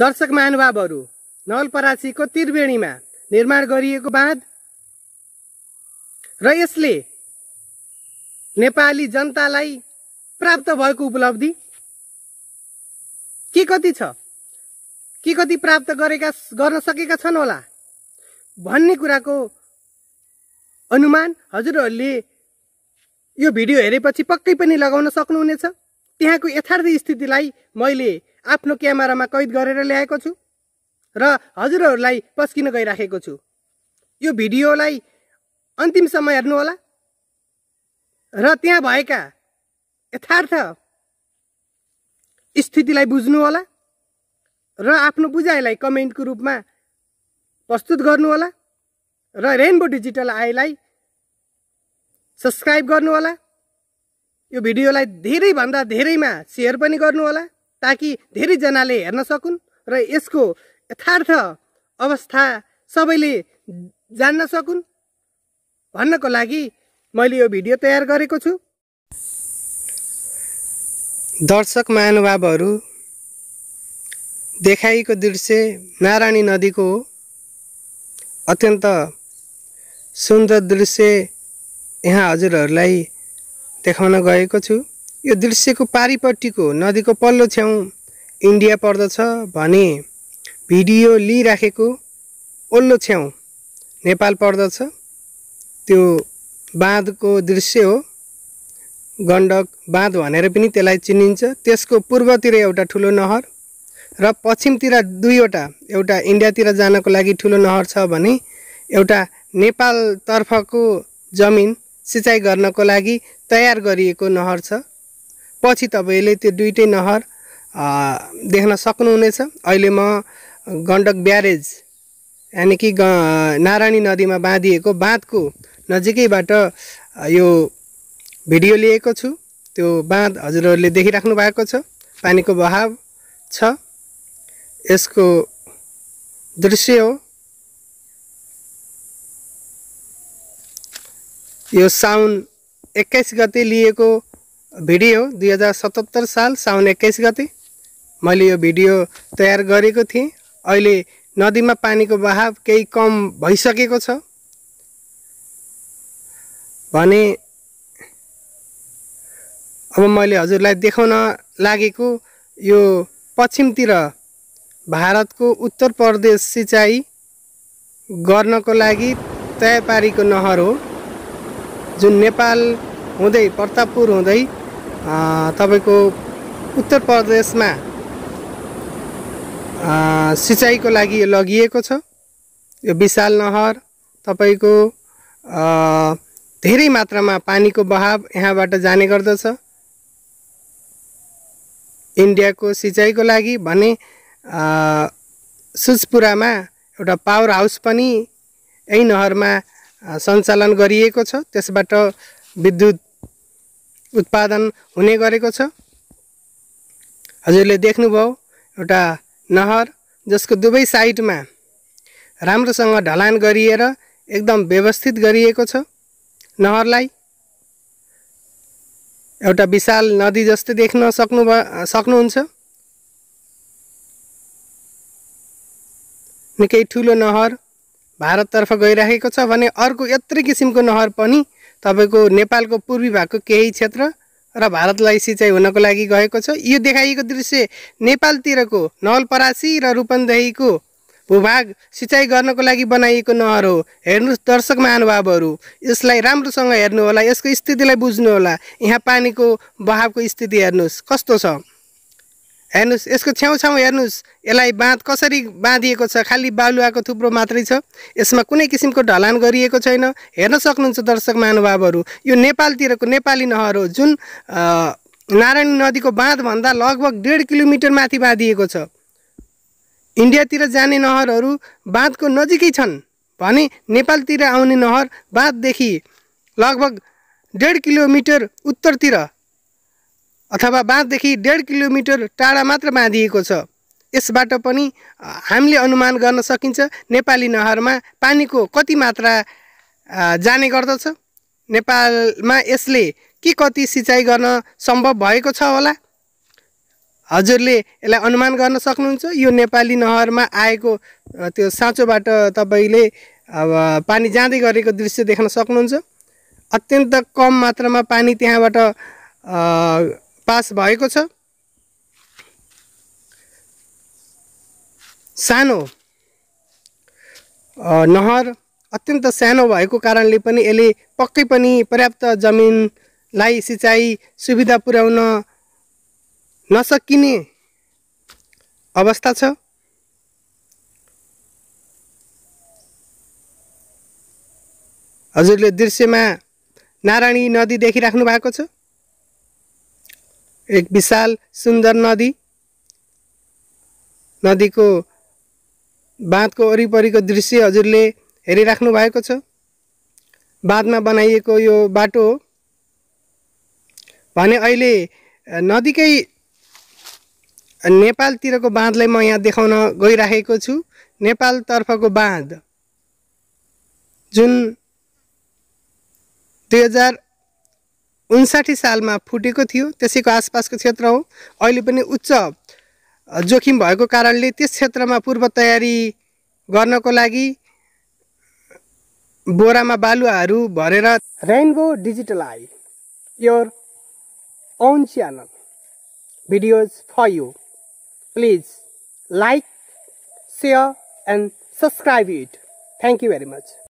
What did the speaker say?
दर्शक महानुभावहरू नवलपरासीको त्रिवेणीमा निर्माण गरिएको बाँध र यसले नेपाली जनतालाई प्राप्त भएको उपलब्धि के कति छ के कति प्राप्त गरेका गर्न सकेका छन् होला भन्ने कुराको अनुमान हजुरहरूले यो भिडियो हेरेपछि पक्कै पनि लगाउन सक्नुहुनेछ त्यहाँको यथार्थ स्थितिलाई मैले आफ्नो क्यामेरामा कैद गरेर ल्याएको छु र हजुरहरूलाई पस्किन गइराखेको छु यो भिडियोलाई अन्तिम अन्तिमसम्म हेर्नुहोला र त्यहाँ भएका यथार्थ स्थितिलाई बुझ्नुहोला र आफ्नो बुझाइलाई कमेन्टको रूपमा प्रस्तुत गर्नुहोला र रेनबो डिजिटल आईलाई सब्सक्राइब गर्नुहोला यो भिडियोलाई धेरैभन्दा धेरैमा सेयर पनि गर्नुहोला ताकि धेरैजनाले हेर्न सकुन् र यसको यथार्थ अवस्था सबैले जान्न सकुन् भन्नको लागि मैले यो भिडियो तयार गरेको छु दर्शक महानुभावहरू देखाइको दृश्य नारायणी नदीको हो अत्यन्त सुन्दर दृश्य यहाँ हजुरहरूलाई देखाउन गएको छु यो दृश्यको पारिपट्टिको नदीको पल्लो छेउ इन्डिया पर्दछ भने भिडियो लिइराखेको ओल्लो छेउ नेपाल पर्दछ त्यो बाँधको दृश्य हो गण्डक बाँध भनेर पनि त्यसलाई चिनिन्छ त्यसको पूर्वतिर एउटा ठुलो नहर र पश्चिमतिर दुईवटा एउटा इन्डियातिर जानको लागि ठुलो नहर छ भने एउटा नेपालतर्फको जमिन सिँचाइ गर्नको लागि तयार गरिएको नहर छ पछि तपाईँले त्यो दुइटै नहर देख्न सक्नुहुनेछ अहिले म गण्डक ब्यारेज यानि कि नारायणी नदीमा बाँधिएको बाँधको नजिकैबाट यो भिडियो लिएको छु त्यो बाँध हजुरहरूले देखिराख्नु भएको छ पानीको बहाव छ यसको दृश्य हो यो साउन एक्काइस गते लिएको भिडियो दुई हजार सतहत्तर साल साउन एक्काइस गते मैले यो भिडियो तयार गरेको थिएँ अहिले नदीमा पानीको बहाव केही कम भइसकेको छ भने अब मैले हजुरलाई देखाउन लागेको यो पश्चिमतिर भारतको उत्तर प्रदेश सिँचाइ गर्नको लागि तय पारेको नहर हो जुन नेपाल हुँदै प्रतापपुर हुँदै तपाईँको उत्तर प्रदेशमा सिँचाइको लागि यो लगिएको छ यो विशाल नहर तपाईँको धेरै मात्रामा पानीको बहाव यहाँबाट जाने गर्दछ इन्डियाको सिँचाइको लागि भने सुजपुरामा एउटा पावर हाउस पनि यही नहरमा सञ्चालन गरिएको छ त्यसबाट विद्युत उत्पादन हुने गरेको छ हजुरले देख्नुभयो एउटा नहर जसको दुवै साइडमा राम्रोसँग ढलान गरिएर एकदम व्यवस्थित गरिएको छ नहरलाई एउटा विशाल नदी जस्तै देख्न सक्नु सक्नुहुन्छ निकै ठुलो नहर भारततर्फ गइराखेको छ भने अर्को यत्रै किसिमको नहर पनि तपाईँको नेपालको पूर्वी भागको केही क्षेत्र र भारतलाई सिँचाइ हुनको लागि गएको छ यो देखाइएको दृश्य नेपालतिरको नवलपरासी र रूपन्देहीको भूभाग सिँचाइ गर्नको लागि बनाइएको नहर हो हेर्नुहोस् दर्शक महानुभावहरू यसलाई राम्रोसँग हेर्नुहोला यसको स्थितिलाई बुझ्नु होला यहाँ पानीको बहावको स्थिति हेर्नुहोस् कस्तो छ हेर्नुहोस् यसको छेउछाउ हेर्नुहोस् यसलाई बाँध कसरी बाँधिएको छ खालि बालुवाको थुप्रो मात्रै छ यसमा कुनै किसिमको ढलान गरिएको छैन हेर्न सक्नुहुन्छ दर्शक महानुभावहरू यो नेपालतिरको नेपाली नहर हो जुन नारायणी नदीको बाँधभन्दा लगभग डेढ किलोमिटर माथि बाँधिएको छ इन्डियातिर जाने नहरहरू बाँधको नजिकै छन् भने नेपालतिर आउने नहर बाँधदेखि लगभग डेढ किलोमिटर उत्तरतिर अथवा बाँधदेखि डेढ किलोमिटर टाढा मात्र बाँधिएको छ यसबाट पनि हामीले अनुमान गर्न सकिन्छ नेपाली नहरमा पानीको कति मात्रा जाने गर्दछ नेपालमा यसले के कति सिँचाइ गर्न सम्भव भएको छ होला हजुरले यसलाई अनुमान गर्न सक्नुहुन्छ यो नेपाली नहरमा आएको त्यो साँचोबाट तपाईँले अब पानी जाँदै गरेको दृश्य देख्न सक्नुहुन्छ अत्यन्त कम मात्रामा पानी त्यहाँबाट पास भएको छ सानो नहर अत्यन्त सानो भएको कारणले पनि यसले पक्कै पनि पर्याप्त जमिनलाई सिँचाइ सुविधा पुर्याउन नसकिने अवस्था छ हजुरले दृश्यमा नारायणी नदी देखिराख्नु भएको छ एक विशाल सुन्दर नदी नदीको बाँधको वरिपरिको दृश्य हजुरले हेरिराख्नु भएको छ बाँधमा बनाइएको यो बाटो हो भने अहिले नदीकै नेपालतिरको बाँधलाई म यहाँ देखाउन गइराखेको छु नेपालतर्फको बाँध जुन दुई हजार उन्साठी सालमा फुटेको थियो त्यसैको आसपासको क्षेत्र हो अहिले पनि उच्च जोखिम भएको कारणले त्यस क्षेत्रमा पूर्व तयारी गर्नको लागि बोरामा बालुवाहरू भरेर rainbow digital I your own channel videos for you please like share and subscribe it thank you very much